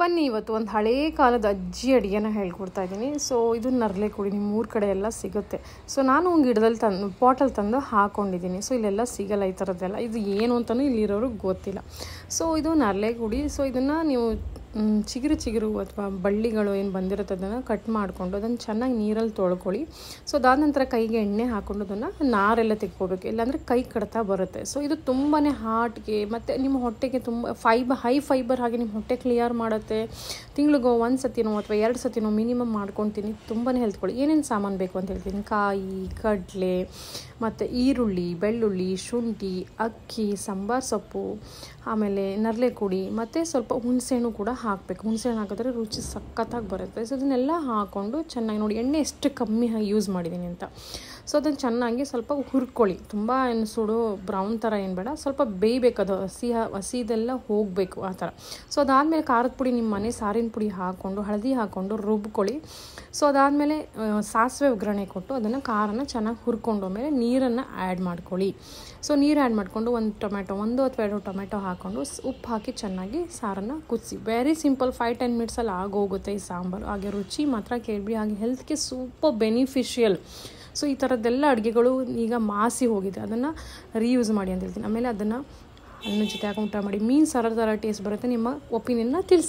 ಬನ್ನಿ ಇವತ್ತು ಒಂದು ಹಳೇ ಕಾಲದ ಅಜ್ಜಿ ಅಡುಗೆನ ಹೇಳ್ಕೊಡ್ತಾ ಇದ್ದೀನಿ ಸೊ ಇದು ನರಳೆ ಕುಡಿ ನಿಮ್ಮ ಮೂರು ಕಡೆ ಎಲ್ಲ ಸಿಗುತ್ತೆ ಸೊ ನಾನು ಒಂದು ಗಿಡದಲ್ಲಿ ತಂದು ಪಾಟಲ್ಲಿ ತಂದು ಹಾಕೊಂಡಿದ್ದೀನಿ ಸೊ ಇಲ್ಲೆಲ್ಲ ಸಿಗಲ್ಲ ಈ ಥರದ್ದೆಲ್ಲ ಇದು ಏನು ಅಂತಲೂ ಇಲ್ಲಿರೋರಿಗೆ ಗೊತ್ತಿಲ್ಲ ಸೊ ಇದು ನರಳೆ ಕುಡಿ ಸೊ ಇದನ್ನು ನೀವು ಚಿಗುರು ಚಿಗುರು ಅಥವಾ ಬಳ್ಳಿಗಳು ಏನು ಬಂದಿರುತ್ತೆ ಅದನ್ನು ಕಟ್ ಮಾಡಿಕೊಂಡು ಅದನ್ನು ಚೆನ್ನಾಗಿ ನೀರಲ್ಲಿ ತೊಳ್ಕೊಳ್ಳಿ ಸೊ ಅದಾದ ನಂತರ ಕೈಗೆ ಎಣ್ಣೆ ಹಾಕ್ಕೊಂಡು ಅದನ್ನು ನಾರೆಲ್ಲ ತೆಕ್ಕೋಬೇಕು ಇಲ್ಲಾಂದರೆ ಕೈ ಕಡ್ತಾ ಬರುತ್ತೆ ಸೊ ಇದು ತುಂಬಾ ಹಾರ್ಟ್ಗೆ ಮತ್ತು ನಿಮ್ಮ ಹೊಟ್ಟೆಗೆ ತುಂಬ ಫೈಬರ್ ಹೈ ಫೈಬರ್ ಹಾಗೆ ನಿಮ್ಮ ಹೊಟ್ಟೆ ಕ್ಲಿಯರ್ ಮಾಡುತ್ತೆ ತಿಂಗಳಿಗೆ ಒಂದು ಸತಿನೋ ಅಥವಾ ಎರಡು ಸತಿನೋ ಮಿನಿಮಮ್ ಮಾಡ್ಕೊತೀನಿ ತುಂಬಾ ಹೆಲ್ತ್ಕೊಳ್ಳಿ ಏನೇನು ಸಾಮಾನು ಬೇಕು ಅಂತ ಹೇಳ್ತೀನಿ ಕಾಯಿ ಕಡಲೆ ಮತ್ತು ಈರುಳ್ಳಿ ಬೆಳ್ಳುಳ್ಳಿ ಶುಂಠಿ ಅಕ್ಕಿ ಸಾಂಬಾರು ಸೊಪ್ಪು ಆಮೇಲೆ ನರಳೆ ಕುಡಿ ಮತ್ತು ಸ್ವಲ್ಪ ಹುಣಸೆಹಣ್ಣು ಕೂಡ ಹಾಕಬೇಕು ಹುಣಸೆ ಹಣ್ಣು ಹಾಕಿದ್ರೆ ರುಚಿ ಸಖತ್ತಾಗಿ ಬರುತ್ತೆ ಸೊ ಇದನ್ನೆಲ್ಲ ಹಾಕ್ಕೊಂಡು ಚೆನ್ನಾಗಿ ನೋಡಿ ಎಣ್ಣೆ ಎಷ್ಟು ಕಮ್ಮಿ ಯೂಸ್ ಮಾಡಿದ್ದೀನಿ ಅಂತ ಸೊ ಅದನ್ನು ಚೆನ್ನಾಗಿ ಸ್ವಲ್ಪ ಹುರ್ಕೊಳ್ಳಿ ತುಂಬ ಏನು ಸುಡು ಬ್ರೌನ್ ಥರ ಏನು ಬೇಡ ಸ್ವಲ್ಪ ಬೇಯಬೇಕು ಅದು ಹಸಿ ಹಸಿದೆಲ್ಲ ಹೋಗಬೇಕು ಆ ಥರ ಸೊ ಅದಾದಮೇಲೆ ಖಾರದ ಪುಡಿ ನಿಮ್ಮ ಮನೆ ಸಾರಿನ ಪುಡಿ ಹಾಕ್ಕೊಂಡು ಹಳದಿ ಹಾಕ್ಕೊಂಡು ರುಬ್ಕೊಳ್ಳಿ ಸೊ ಅದಾದಮೇಲೆ ಸಾಸಿವೆ ಒಗ್ಗರಣೆ ಕೊಟ್ಟು ಅದನ್ನು ಖಾರನ ಚೆನ್ನಾಗಿ ಮೇಲೆ ನೀರನ್ನು ಆ್ಯಡ್ ಮಾಡ್ಕೊಳ್ಳಿ ಸೊ ನೀರು ಆ್ಯಡ್ ಮಾಡಿಕೊಂಡು ಒಂದು ಟೊಮೆಟೊ ಒಂದು ಅಥವಾ ಎರಡು ಟೊಮೆಟೊ ಹಾಕ್ಕೊಂಡು ಉಪ್ಪು ಹಾಕಿ ಚೆನ್ನಾಗಿ ಸಾರನ್ನು ಕುದಿಸಿ ವೆರಿ ಸಿಂಪಲ್ ಫೈವ್ ಟೆನ್ ಮಿನಿಟ್ಸಲ್ಲಿ ಆಗೋಗುತ್ತೆ ಈ ಸಾಂಬಾರು ಹಾಗೆ ರುಚಿ ಮಾತ್ರ ಕೇಳಿಬಿಡಿ ಹಾಗೆ ಹೆಲ್ತ್ಗೆ ಸೂಪರ್ ಬೆನಿಫಿಷಿಯಲ್ ಸೊ ಈ ಥರದ್ದೆಲ್ಲ ಅಡುಗೆಗಳು ಈಗ ಮಾಸಿ ಹೋಗಿದೆ ಅದನ್ನು ರೀಯೂಸ್ ಮಾಡಿ ಅಂತ ಹೇಳ್ತೀನಿ ಆಮೇಲೆ ಅದನ್ನು ಅನ್ನ ಜೊತೆ ಹಾಕೊಂಡು ಊಟ ಮಾಡಿ ಮೀನು ಸರ ಥರ ಟೇಸ್ಟ್ ಬರುತ್ತೆ ನಿಮ್ಮ ಒಪಿನಿಯನ್ನ ತಿಳಿಸಿ